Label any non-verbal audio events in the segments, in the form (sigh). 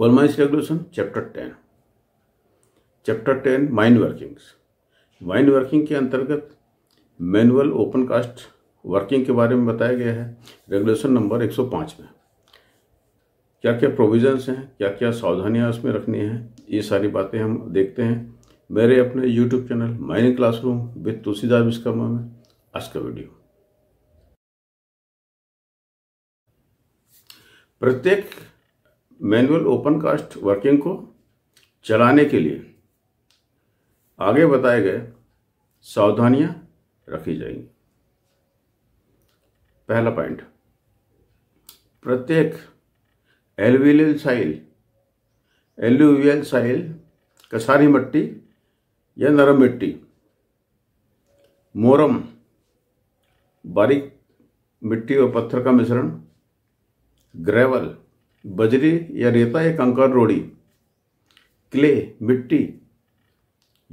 कोलमाइंस regulation chapter ten chapter ten mine workings mine working के अंतर्गत manual open cast working के बारे में बताया गया है रेगुलेशन नंबर 105 में क्या क्या प्रोविजंस हैं क्या क्या सावधानियां उसमें रखनी है ये सारी बातें हम देखते हैं मेरे अपने YouTube channel mining classroom with Tulsidas Vishwakarma में आज का वीडियो प्रत्येक मैनुअल ओपन कास्ट वर्किंग को चलाने के लिए आगे बताए गए सावधानियां रखी जाएंगी पहला पॉइंट प्रत्येक एलवील साइल एल्यूवियल साइल कसारी मिट्टी या नरम मिट्टी मोरम बारीक मिट्टी और पत्थर का मिश्रण ग्रेवल बजरी या रेता या कंकर रोड़ी क्ले मिट्टी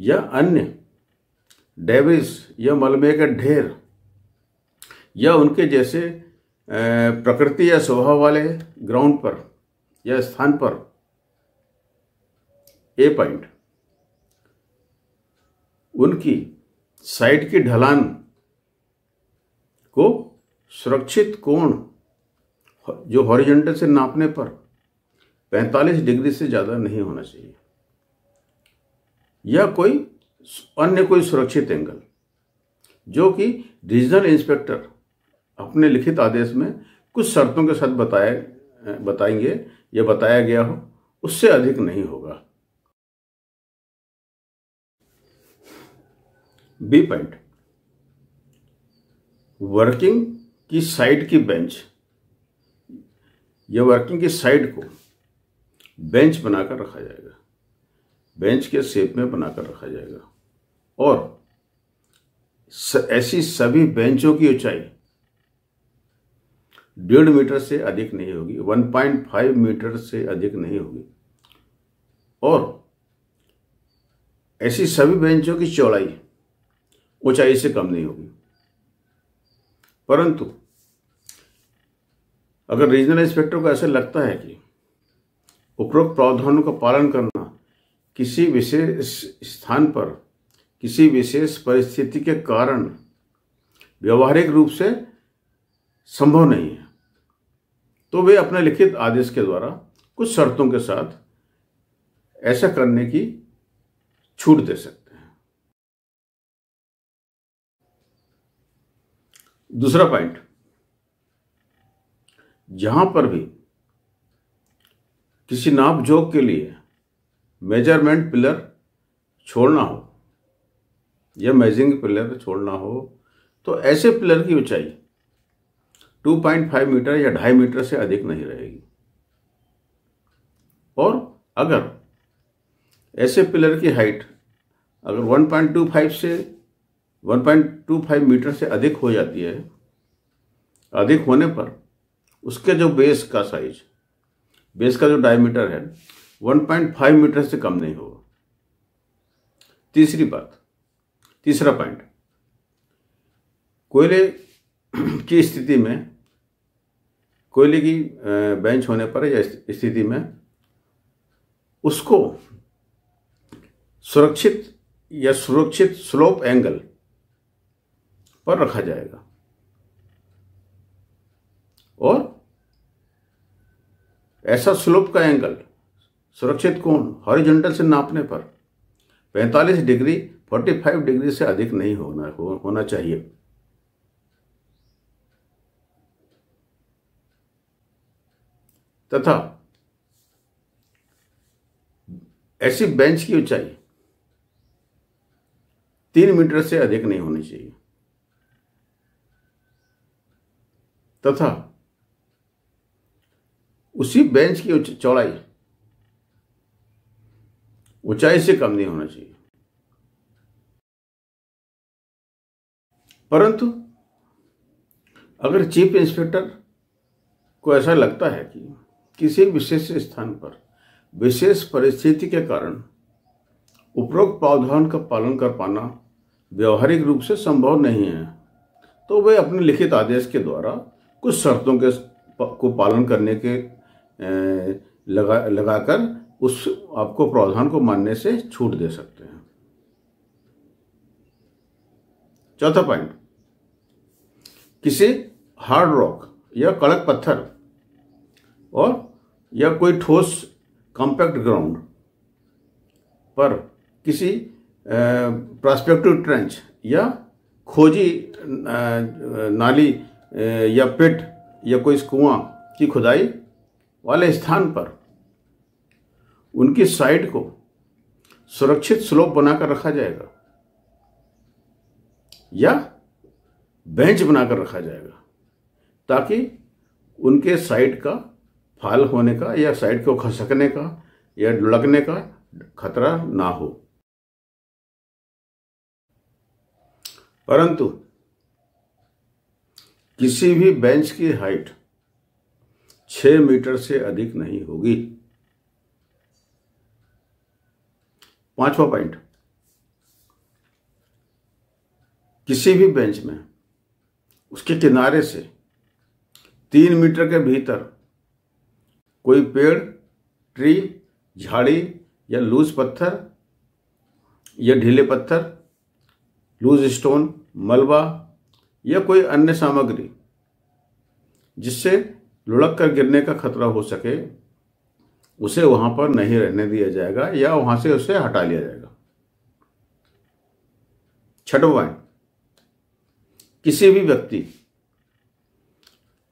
या अन्य डेविस या मलबे का ढेर या उनके जैसे प्रकृति या स्वभाव वाले ग्राउंड पर या स्थान पर ए पॉइंट उनकी साइड की ढलान को सुरक्षित कोण जो हॉरिजेंटल से नापने पर 45 डिग्री से ज़्यादा नहीं होना चाहिए या कोई अन्य कोई सुरक्षित एंगल जो कि रीजनल इंस्पेक्टर अपने लिखित आदेश में कुछ शर्तों के साथ बताए बताएंगे या बताया गया हो उससे अधिक नहीं होगा बी पॉइंट वर्किंग की साइड की बेंच या वर्किंग की साइड को बेंच बनाकर रखा जाएगा बेंच के शेप में बनाकर रखा जाएगा और ऐसी सभी बेंचों की ऊंचाई डेढ़ मीटर से अधिक नहीं होगी 1.5 मीटर से अधिक नहीं होगी और ऐसी सभी बेंचों की चौड़ाई ऊंचाई से कम नहीं होगी परंतु अगर रीजनल इंस्पेक्टर को ऐसा लगता है कि उपरोक्त प्रावधानों का पालन करना किसी विशेष स्थान पर किसी विशेष परिस्थिति के कारण व्यवहारिक रूप से संभव नहीं है तो वे अपने लिखित आदेश के द्वारा कुछ शर्तों के साथ ऐसा करने की छूट दे सकते हैं दूसरा पॉइंट जहां पर भी किसी नाप जोक के लिए मेजरमेंट पिलर छोड़ना हो या मेजिंग पिलर छोड़ना हो तो ऐसे पिलर की ऊंचाई 2.5 मीटर या ढाई मीटर से अधिक नहीं रहेगी और अगर ऐसे पिलर की हाइट अगर 1.25 से 1.25 मीटर से अधिक हो जाती है अधिक होने पर उसके जो बेस का साइज बेस का जो डायमीटर है 1.5 मीटर से कम नहीं होगा तीसरी बात तीसरा पॉइंट कोयले (clears throat) की स्थिति में कोयले की बेंच होने पर या स्थिति में उसको सुरक्षित या सुरक्षित स्लोप एंगल पर रखा जाएगा और ऐसा स्लोप का एंगल सुरक्षित कोण हॉरिजेंटल से नापने पर 45 डिग्री 45 डिग्री से अधिक नहीं होना हो, होना चाहिए तथा ऐसी बेंच की ऊंचाई तीन मीटर से अधिक नहीं होनी चाहिए तथा उसी बेंच की चौड़ाई ऊंचाई से कम नहीं होना चाहिए परंतु अगर चीफ इंस्पेक्टर को ऐसा लगता है कि किसी विशेष स्थान पर विशेष परिस्थिति के कारण उपरोक्त प्रावधान का पालन कर पाना व्यवहारिक रूप से संभव नहीं है तो वे अपने लिखित आदेश के द्वारा कुछ शर्तों के को पालन करने के लगा लगाकर उस आपको प्रावधान को मानने से छूट दे सकते हैं चौथा पॉइंट किसी हार्ड रॉक या कड़क पत्थर और या कोई ठोस कॉम्पैक्ट ग्राउंड पर किसी प्रॉस्पेक्टिव ट्रेंच या खोजी नाली या पिट या कोई कुआं की खुदाई वाले स्थान पर उनकी साइड को सुरक्षित स्लोप बनाकर रखा जाएगा या बेंच बनाकर रखा जाएगा ताकि उनके साइड का फाल होने का या साइड को खसकने का या लुढ़कने का खतरा ना हो परंतु किसी भी बेंच की हाइट छह मीटर से अधिक नहीं होगी पांचवा पॉइंट किसी भी बेंच में उसके किनारे से तीन मीटर के भीतर कोई पेड़ ट्री झाड़ी या लूज पत्थर या ढीले पत्थर लूज स्टोन मलबा या कोई अन्य सामग्री जिससे लुढ़क कर गिरने का खतरा हो सके उसे वहां पर नहीं रहने दिया जाएगा या वहां से उसे हटा लिया जाएगा छठवाएं किसी भी व्यक्ति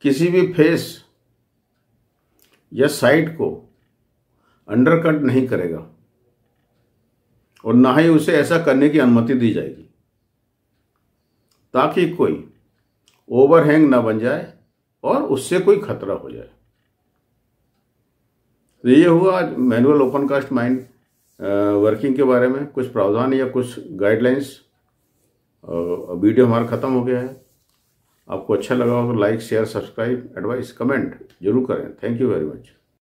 किसी भी फेस या साइट को अंडरकट नहीं करेगा और ना ही उसे ऐसा करने की अनुमति दी जाएगी ताकि कोई ओवरहैंग ना बन जाए और उससे कोई खतरा हो जाए तो ये हुआ आज manual open cast mine working के बारे में कुछ प्रावधान या कुछ गाइडलाइंस वीडियो हमारा ख़त्म हो गया है आपको अच्छा लगा हो तो like share subscribe advice comment जरूर करें थैंक यू वेरी मच